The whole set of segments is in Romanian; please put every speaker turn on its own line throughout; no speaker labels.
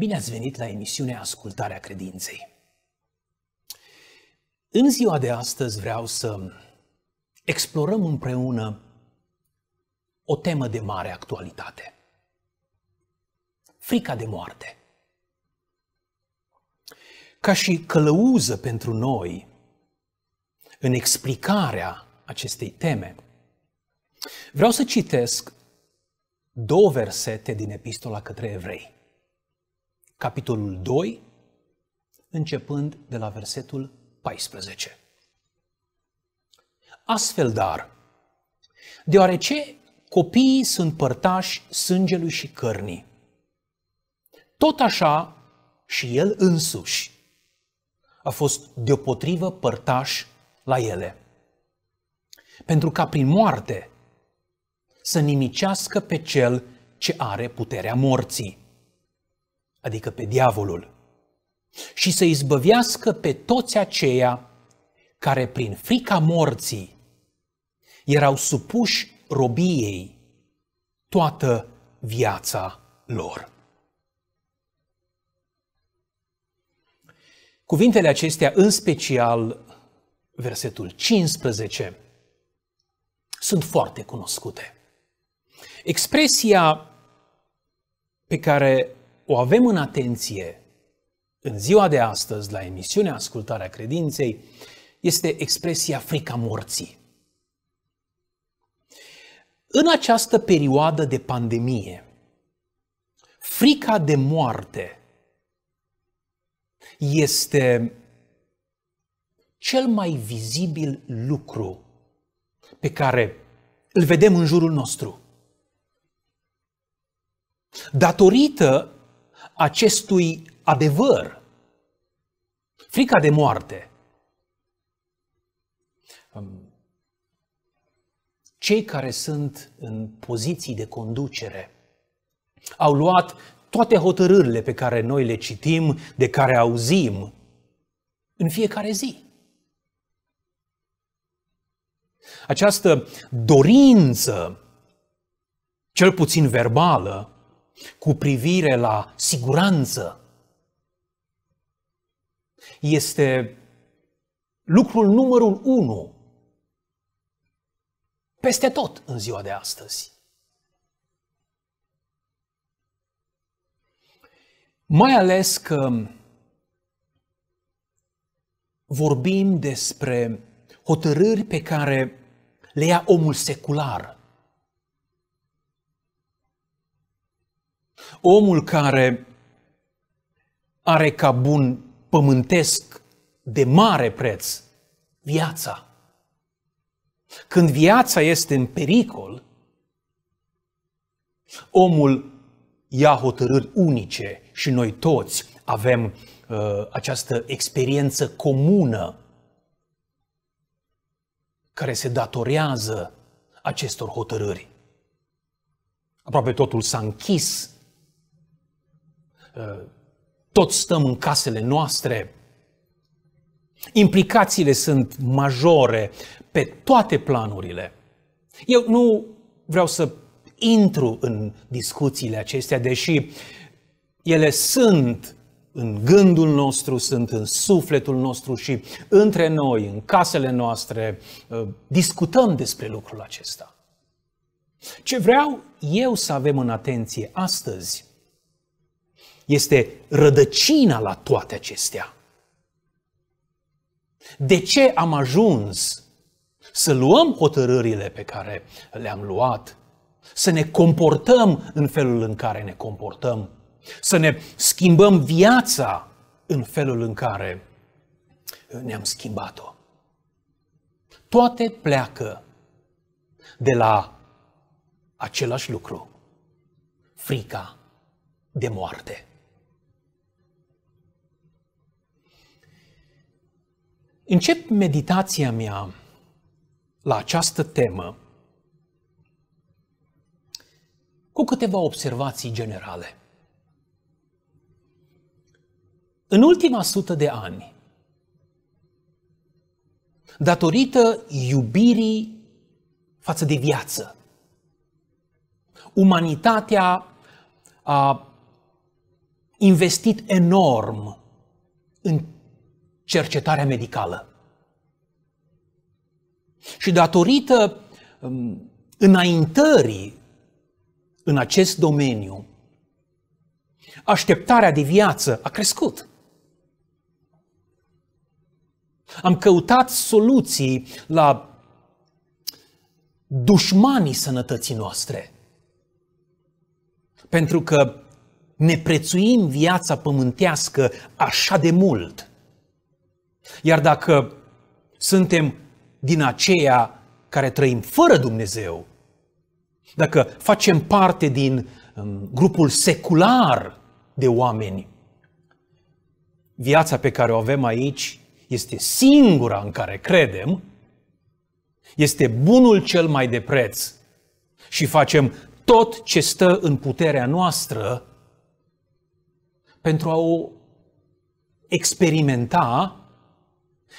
Bine ați venit la emisiunea Ascultarea Credinței. În ziua de astăzi vreau să explorăm împreună o temă de mare actualitate. Frica de moarte. Ca și călăuză pentru noi în explicarea acestei teme, vreau să citesc două versete din Epistola către Evrei capitolul 2, începând de la versetul 14. Astfel, dar, deoarece copiii sunt părtași sângelui și cărnii, tot așa și el însuși a fost deopotrivă părtaș la ele, pentru ca prin moarte să nimicească pe cel ce are puterea morții adică pe diavolul, și să izbăvească pe toți aceia care prin frica morții erau supuși robiei toată viața lor. Cuvintele acestea, în special versetul 15, sunt foarte cunoscute. Expresia pe care o avem în atenție în ziua de astăzi la emisiunea Ascultarea Credinței este expresia frica morții. În această perioadă de pandemie, frica de moarte este cel mai vizibil lucru pe care îl vedem în jurul nostru. Datorită acestui adevăr. Frica de moarte. Um, cei care sunt în poziții de conducere au luat toate hotărârile pe care noi le citim, de care auzim în fiecare zi. Această dorință, cel puțin verbală, cu privire la siguranță este lucrul numărul unu peste tot în ziua de astăzi. Mai ales că vorbim despre hotărâri pe care le ia omul secular – omul care are ca bun pământesc de mare preț viața. Când viața este în pericol, omul ia hotărâri unice și noi toți avem uh, această experiență comună care se datorează acestor hotărâri. Aproape totul s-a închis toți stăm în casele noastre. Implicațiile sunt majore pe toate planurile. Eu nu vreau să intru în discuțiile acestea, deși ele sunt în gândul nostru, sunt în sufletul nostru și între noi, în casele noastre, ă, discutăm despre lucrul acesta. Ce vreau eu să avem în atenție astăzi este rădăcina la toate acestea. De ce am ajuns să luăm hotărârile pe care le-am luat, să ne comportăm în felul în care ne comportăm, să ne schimbăm viața în felul în care ne-am schimbat-o. Toate pleacă de la același lucru, frica de moarte. Încep meditația mea la această temă cu câteva observații generale. În ultima sută de ani, datorită iubirii față de viață, umanitatea a investit enorm în cercetarea medicală. Și datorită um, înaintării în acest domeniu, așteptarea de viață a crescut. Am căutat soluții la dușmanii sănătății noastre. Pentru că ne prețuim viața pământească așa de mult – iar dacă suntem din aceia care trăim fără Dumnezeu, dacă facem parte din um, grupul secular de oameni, viața pe care o avem aici este singura în care credem, este bunul cel mai de preț și facem tot ce stă în puterea noastră pentru a o experimenta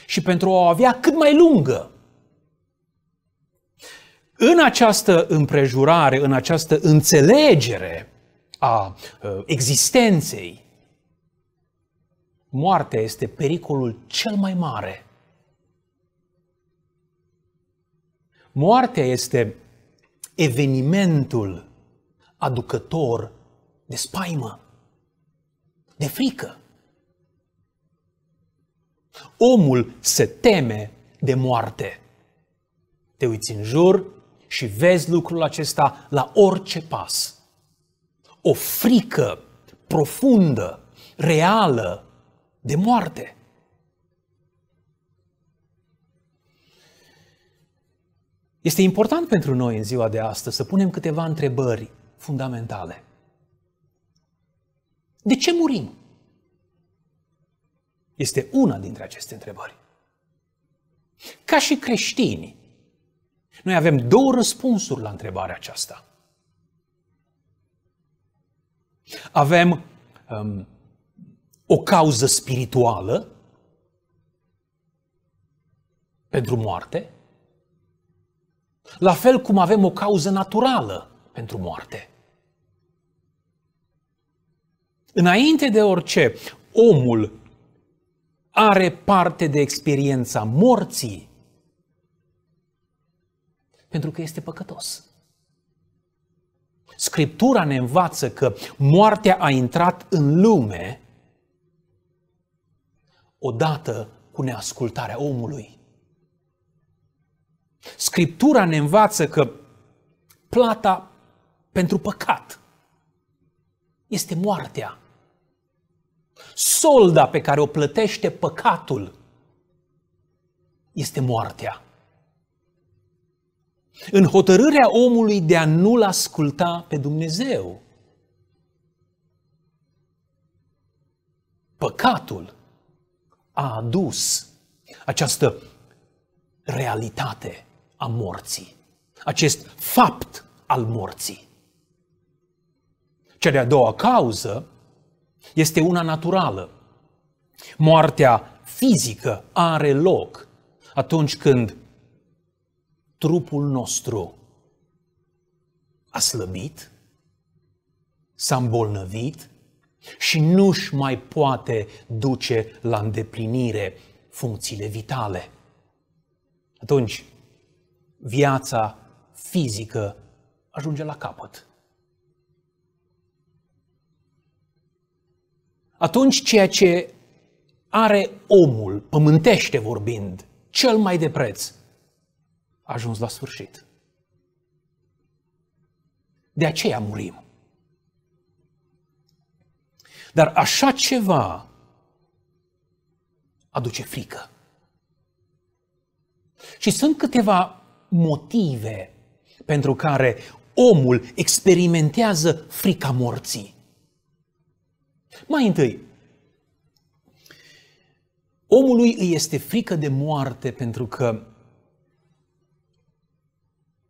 și pentru a o avea cât mai lungă. În această împrejurare, în această înțelegere a uh, existenței, moartea este pericolul cel mai mare. Moartea este evenimentul aducător de spaimă, de frică. Omul se teme de moarte. Te uiți în jur și vezi lucrul acesta la orice pas. O frică profundă, reală, de moarte. Este important pentru noi în ziua de astăzi să punem câteva întrebări fundamentale. De ce murim? Este una dintre aceste întrebări. Ca și creștini, noi avem două răspunsuri la întrebarea aceasta. Avem um, o cauză spirituală pentru moarte, la fel cum avem o cauză naturală pentru moarte. Înainte de orice, omul are parte de experiența morții pentru că este păcătos. Scriptura ne învață că moartea a intrat în lume odată cu neascultarea omului. Scriptura ne învață că plata pentru păcat este moartea. Solda pe care o plătește păcatul este moartea. În hotărârea omului de a nu-l asculta pe Dumnezeu. Păcatul a adus această realitate a morții, acest fapt al morții. Cea de-a doua cauză este una naturală. Moartea fizică are loc atunci când trupul nostru a slăbit, s-a îmbolnăvit și nu-și mai poate duce la îndeplinire funcțiile vitale. Atunci, viața fizică ajunge la capăt. atunci ceea ce are omul, pământește vorbind, cel mai de preț, a ajuns la sfârșit. De aceea murim. Dar așa ceva aduce frică. Și sunt câteva motive pentru care omul experimentează frica morții. Mai întâi, omului îi este frică de moarte pentru că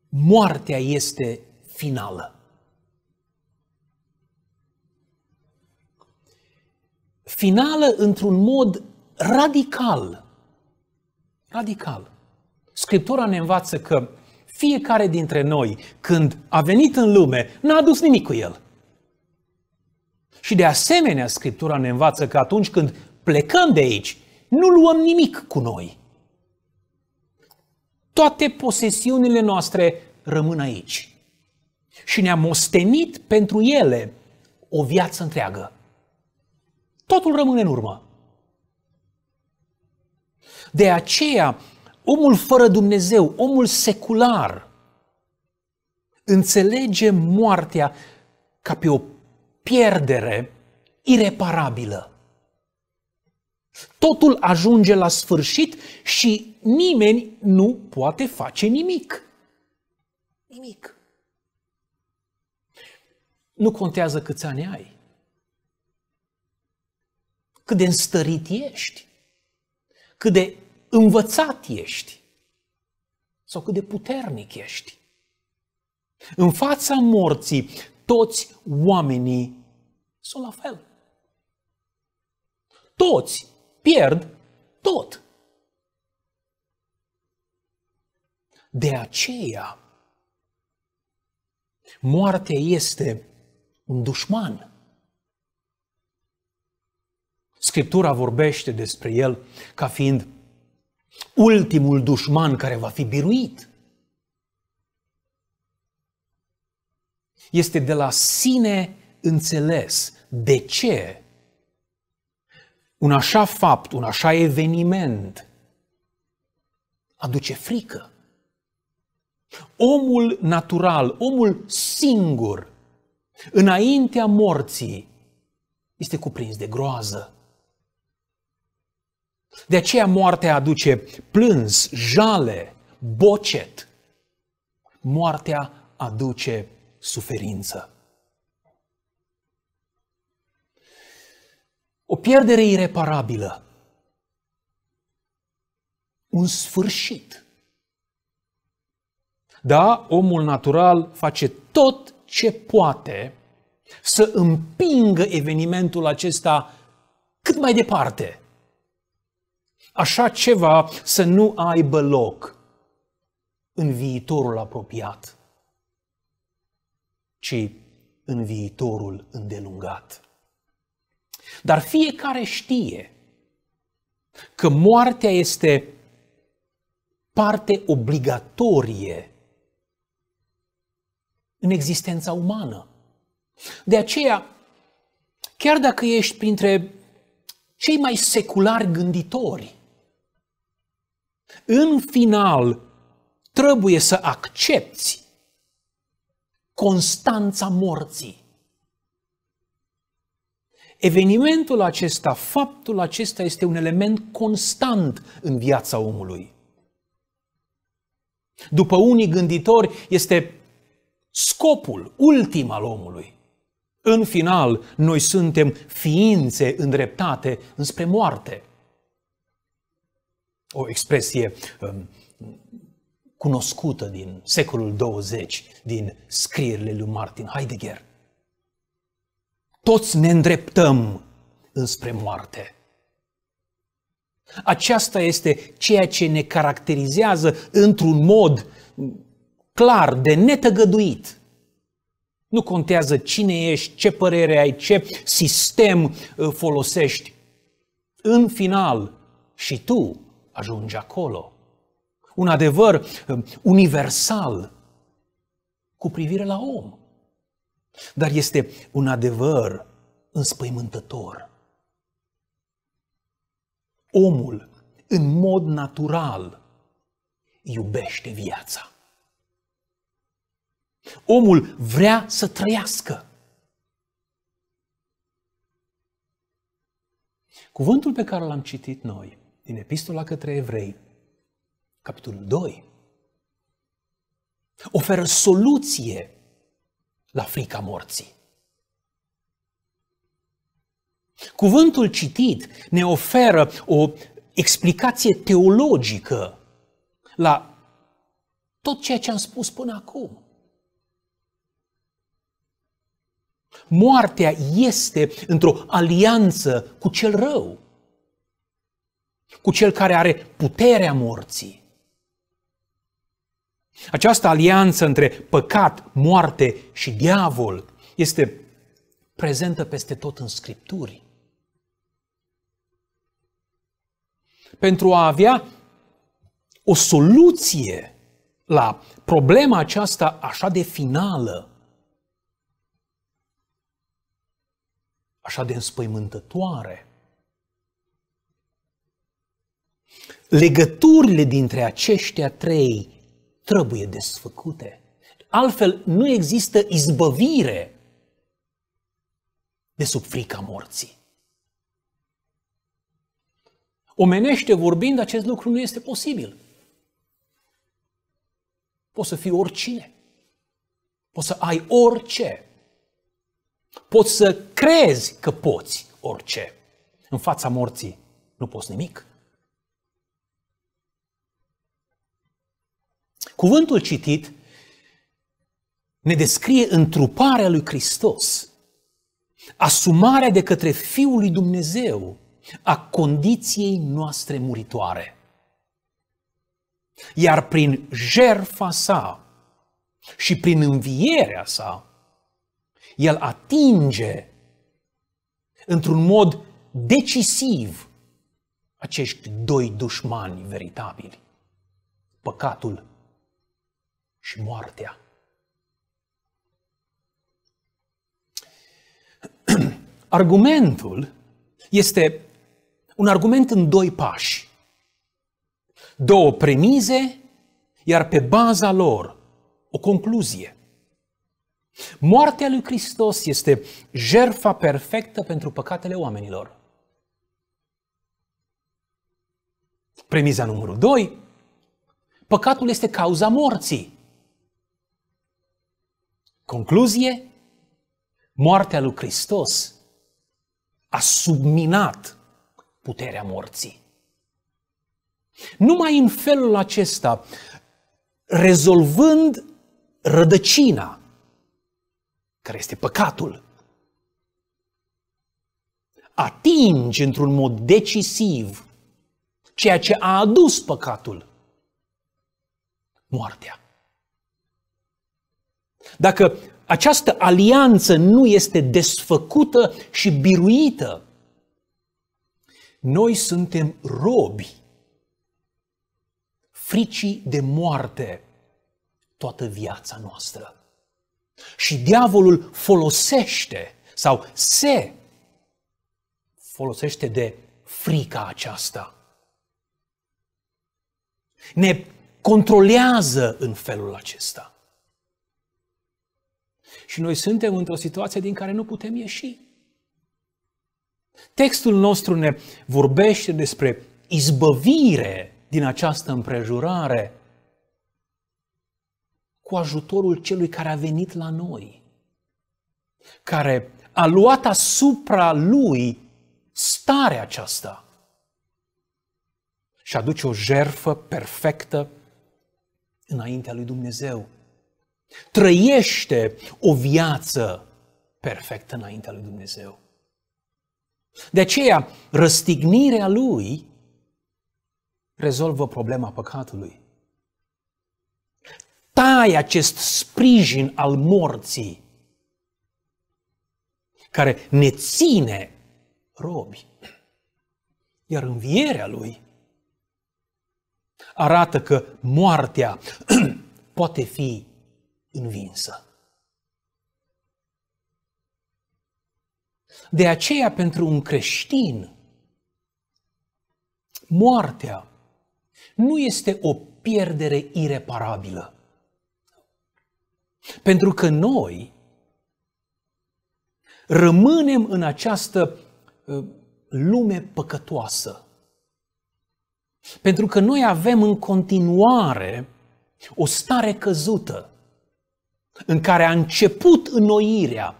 moartea este finală. Finală într-un mod radical. Radical. Scriptura ne învață că fiecare dintre noi, când a venit în lume, n-a adus nimic cu el. Și de asemenea, Scriptura ne învață că atunci când plecăm de aici, nu luăm nimic cu noi. Toate posesiunile noastre rămân aici. Și ne-am ostenit pentru ele o viață întreagă. Totul rămâne în urmă. De aceea, omul fără Dumnezeu, omul secular, înțelege moartea ca pe o pierdere ireparabilă. Totul ajunge la sfârșit și nimeni nu poate face nimic. Nimic. Nu contează câți ani ai, cât de înstărit ești, cât de învățat ești sau cât de puternic ești. În fața morții toți oamenii sunt la fel. Toți pierd tot. De aceea, moartea este un dușman. Scriptura vorbește despre el ca fiind ultimul dușman care va fi biruit. este de la sine înțeles. De ce? Un așa fapt, un așa eveniment aduce frică. Omul natural, omul singur, înaintea morții, este cuprins de groază. De aceea moartea aduce plâns, jale, bocet. Moartea aduce suferință. O pierdere ireparabilă. Un sfârșit. Da, omul natural face tot ce poate să împingă evenimentul acesta cât mai departe. Așa ceva să nu aibă loc în viitorul apropiat ci în viitorul îndelungat. Dar fiecare știe că moartea este parte obligatorie în existența umană. De aceea, chiar dacă ești printre cei mai seculari gânditori, în final trebuie să accepti Constanța morții. Evenimentul acesta, faptul acesta este un element constant în viața omului. După unii gânditori, este scopul ultim al omului. În final, noi suntem ființe îndreptate înspre moarte. O expresie um, cunoscută din secolul 20, din scrierile lui Martin Heidegger. Toți ne îndreptăm înspre moarte. Aceasta este ceea ce ne caracterizează într-un mod clar, de netăgăduit. Nu contează cine ești, ce părere ai, ce sistem uh, folosești. În final, și tu ajungi acolo un adevăr um, universal cu privire la om, dar este un adevăr înspăimântător. Omul, în mod natural, iubește viața. Omul vrea să trăiască. Cuvântul pe care l-am citit noi din Epistola către Evrei Capitolul 2 oferă soluție la frica morții. Cuvântul citit ne oferă o explicație teologică la tot ceea ce am spus până acum. Moartea este într-o alianță cu cel rău, cu cel care are puterea morții. Această alianță între păcat, moarte și diavol este prezentă peste tot în Scripturi. Pentru a avea o soluție la problema aceasta așa de finală, așa de înspăimântătoare. Legăturile dintre aceștia trei trebuie desfăcute. Altfel, nu există izbăvire de sub frica morții. Omenește vorbind, acest lucru nu este posibil. Poți să fii oricine. Poți să ai orice. Poți să crezi că poți orice. În fața morții nu poți nimic. Cuvântul citit ne descrie întruparea lui Hristos, asumarea de către Fiul lui Dumnezeu a condiției noastre muritoare. Iar prin jerfa sa și prin învierea sa, el atinge într-un mod decisiv acești doi dușmani veritabili, păcatul și moartea. Argumentul este un argument în doi pași. Două premize, iar pe baza lor o concluzie. Moartea lui Hristos este jerfa perfectă pentru păcatele oamenilor. Premiza numărul 2. Păcatul este cauza morții. Concluzie? Moartea lui Hristos a subminat puterea morții. Numai în felul acesta, rezolvând rădăcina, care este păcatul, atingi într-un mod decisiv ceea ce a adus păcatul, moartea. Dacă această alianță nu este desfăcută și biruită, noi suntem robi fricii de moarte toată viața noastră. Și diavolul folosește sau se folosește de frica aceasta. Ne controlează în felul acesta. Și noi suntem într-o situație din care nu putem ieși. Textul nostru ne vorbește despre izbăvire din această împrejurare cu ajutorul celui care a venit la noi, care a luat asupra lui starea aceasta și aduce o jerfă perfectă înaintea lui Dumnezeu. Trăiește o viață perfectă înaintea lui Dumnezeu. De aceea, răstignirea lui rezolvă problema păcatului. Tai acest sprijin al morții care ne ține robi. Iar învierea lui arată că moartea poate fi învinsă. De aceea, pentru un creștin, moartea nu este o pierdere ireparabilă. Pentru că noi rămânem în această ă, lume păcătoasă. Pentru că noi avem în continuare o stare căzută în care a început înnoirea.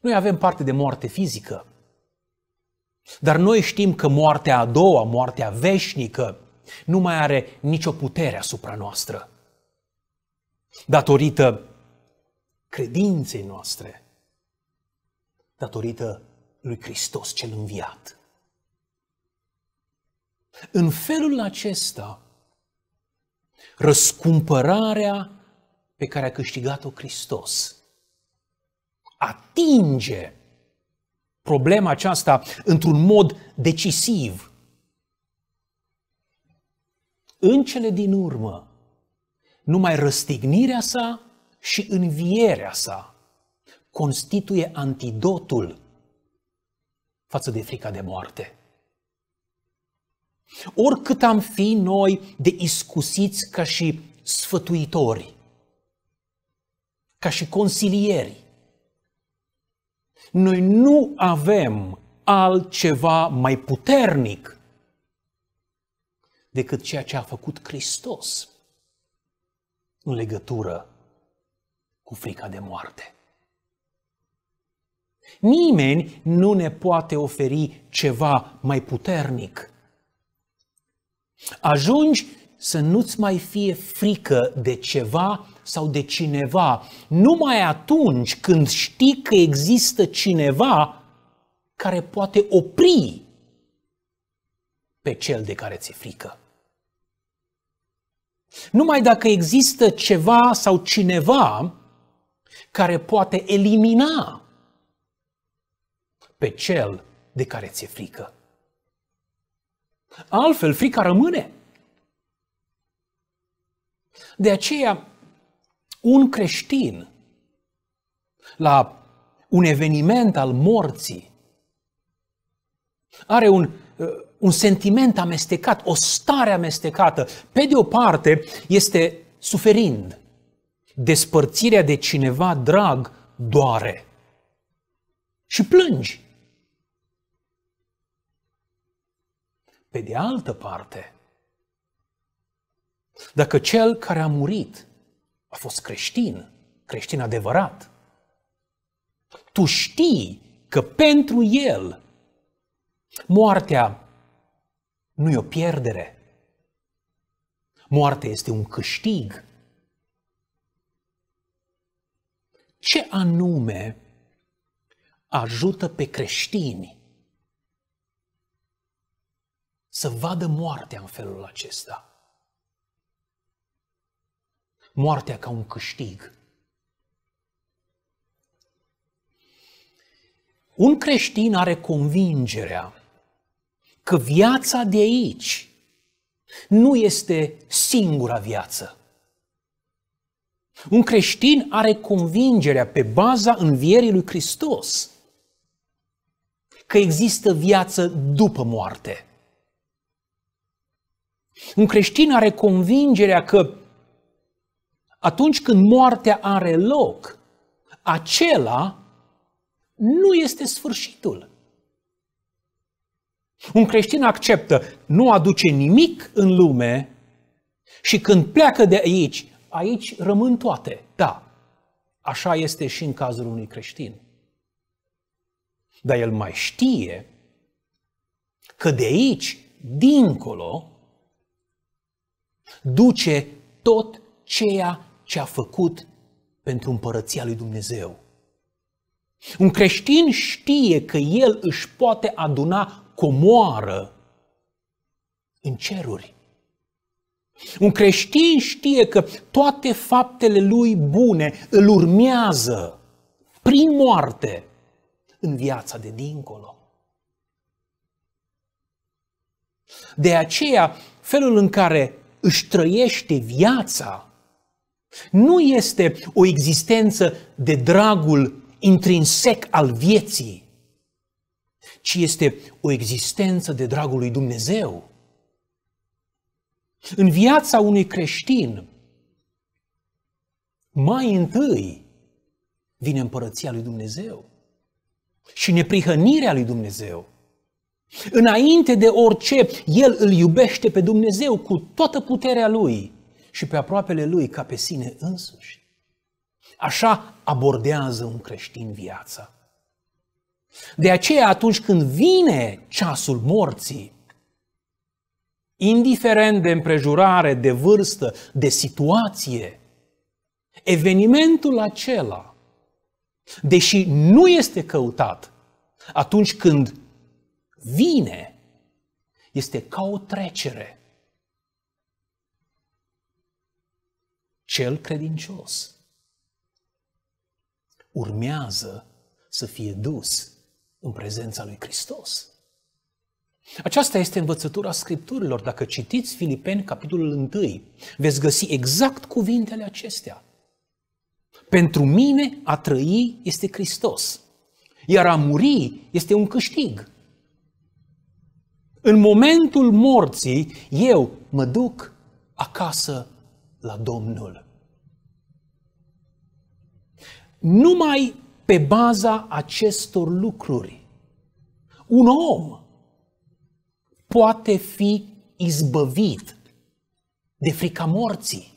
Noi avem parte de moarte fizică, dar noi știm că moartea a doua, moartea veșnică, nu mai are nicio putere asupra noastră. Datorită credinței noastre, datorită lui Hristos cel înviat. În felul acesta, răscumpărarea pe care a câștigat-o Hristos. Atinge problema aceasta într-un mod decisiv. În cele din urmă, numai răstignirea sa și învierea sa constituie antidotul față de frica de moarte. Oricât am fi noi de iscusiți ca și sfătuitori, ca și consilieri. Noi nu avem altceva mai puternic decât ceea ce a făcut Hristos în legătură cu frica de moarte. Nimeni nu ne poate oferi ceva mai puternic. Ajungi să nu-ți mai fie frică de ceva sau de cineva, numai atunci când știi că există cineva care poate opri pe cel de care ți-e frică. Numai dacă există ceva sau cineva care poate elimina pe cel de care ți-e frică. Altfel, frica rămâne. De aceea, un creștin la un eveniment al morții are un, uh, un sentiment amestecat, o stare amestecată. Pe de o parte, este suferind. Despărțirea de cineva drag doare. Și plângi. Pe de altă parte, dacă cel care a murit a fost creștin, creștin adevărat, tu știi că pentru el moartea nu e o pierdere. Moartea este un câștig. Ce anume ajută pe creștini să vadă moartea în felul acesta? moartea ca un câștig. Un creștin are convingerea că viața de aici nu este singura viață. Un creștin are convingerea pe baza învierii lui Hristos că există viață după moarte. Un creștin are convingerea că atunci când moartea are loc, acela nu este sfârșitul. Un creștin acceptă, nu aduce nimic în lume și când pleacă de aici, aici rămân toate. Da, așa este și în cazul unui creștin. Dar el mai știe că de aici, dincolo, duce tot ceea ce a făcut pentru împărăția lui Dumnezeu. Un creștin știe că el își poate aduna comoară în ceruri. Un creștin știe că toate faptele lui bune îl urmează prin moarte în viața de dincolo. De aceea, felul în care își trăiește viața nu este o existență de dragul intrinsec al vieții, ci este o existență de dragul lui Dumnezeu. În viața unui creștin, mai întâi vine împărăția lui Dumnezeu și neprihănirea lui Dumnezeu. Înainte de orice, el îl iubește pe Dumnezeu cu toată puterea lui și pe aproapele lui ca pe sine însuși. Așa abordează un creștin viața. De aceea, atunci când vine ceasul morții, indiferent de împrejurare, de vârstă, de situație, evenimentul acela, deși nu este căutat, atunci când vine, este ca o trecere cel credincios urmează să fie dus în prezența lui Hristos. Aceasta este învățătura Scripturilor. Dacă citiți Filipeni, capitolul 1, veți găsi exact cuvintele acestea. Pentru mine a trăi este Hristos, iar a muri este un câștig. În momentul morții, eu mă duc acasă la Domnul. Numai pe baza acestor lucruri, un om poate fi izbăvit de frica morții.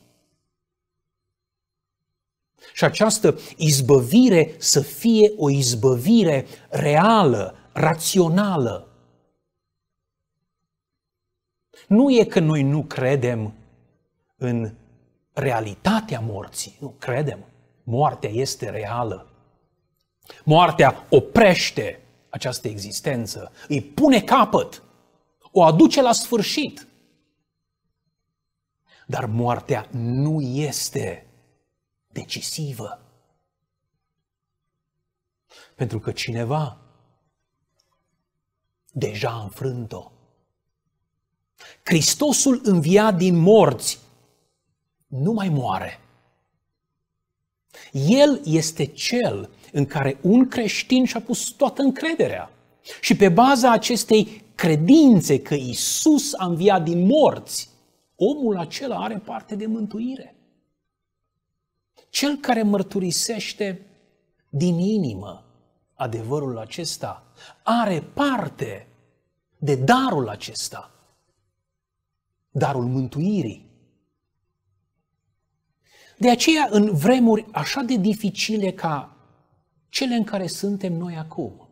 Și această izbăvire să fie o izbăvire reală, rațională. Nu e că noi nu credem în realitatea morții. Nu credem. Moartea este reală. Moartea oprește această existență, îi pune capăt, o aduce la sfârșit. Dar moartea nu este decisivă. Pentru că cineva deja a înfrânt-o. Hristosul înviat din morți nu mai moare. El este cel în care un creștin și-a pus toată încrederea. Și pe baza acestei credințe că Isus a înviat din morți, omul acela are parte de mântuire. Cel care mărturisește din inimă adevărul acesta are parte de darul acesta, darul mântuirii. De aceea, în vremuri așa de dificile ca cele în care suntem noi acum,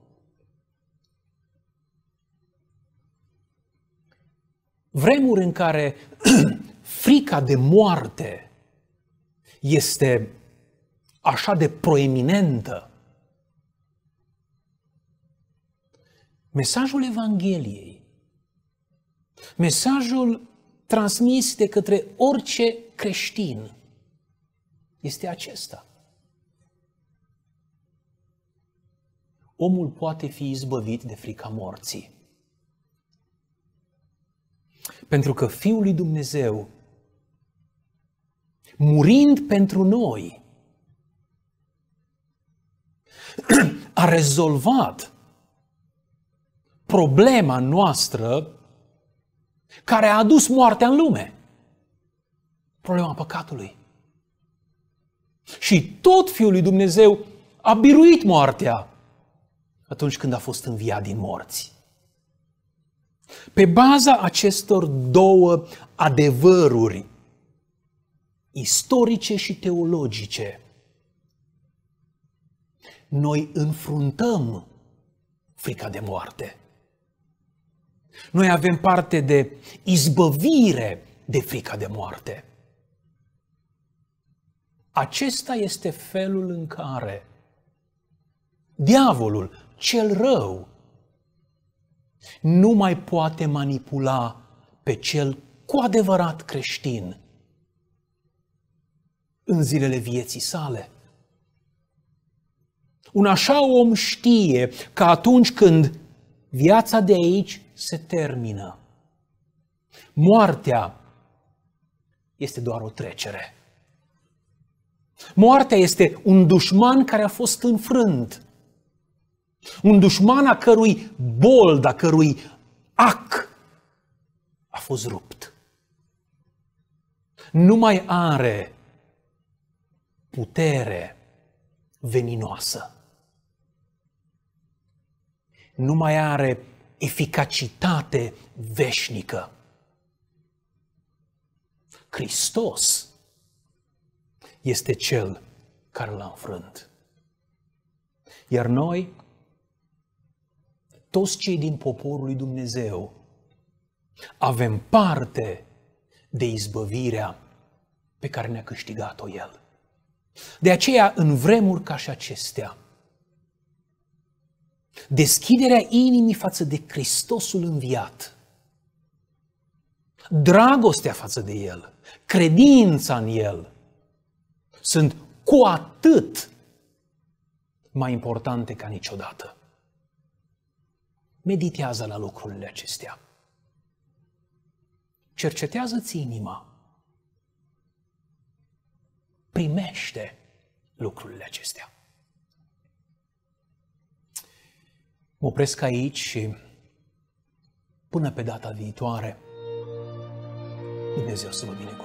vremuri în care frica de moarte este așa de proeminentă, mesajul Evangheliei, mesajul transmis de către orice creștin, este acesta. Omul poate fi izbăvit de frica morții. Pentru că Fiul lui Dumnezeu, murind pentru noi, a rezolvat problema noastră care a adus moartea în lume. Problema păcatului. Și tot Fiul lui Dumnezeu a biruit moartea atunci când a fost înviat din morți. Pe baza acestor două adevăruri istorice și teologice, noi înfruntăm frica de moarte. Noi avem parte de izbăvire de frica de moarte. Acesta este felul în care diavolul, cel rău, nu mai poate manipula pe cel cu adevărat creștin în zilele vieții sale. Un așa om știe că atunci când viața de aici se termină, moartea este doar o trecere. Moartea este un dușman care a fost înfrânt. Un dușman a cărui bold, a cărui ac a fost rupt. Nu mai are putere veninoasă. Nu mai are eficacitate veșnică. Hristos este cel care l-a înfrânt. Iar noi, toți cei din poporul lui Dumnezeu, avem parte de izbăvirea pe care ne-a câștigat-o El. De aceea, în vremuri ca și acestea, deschiderea inimii față de Hristosul înviat, dragostea față de El, credința în El – sunt cu atât mai importante ca niciodată. Meditează la lucrurile acestea. Cercetează-ți inima. Primește lucrurile acestea. Mă opresc aici și până pe data viitoare, Dumnezeu să vă binecuvânteze.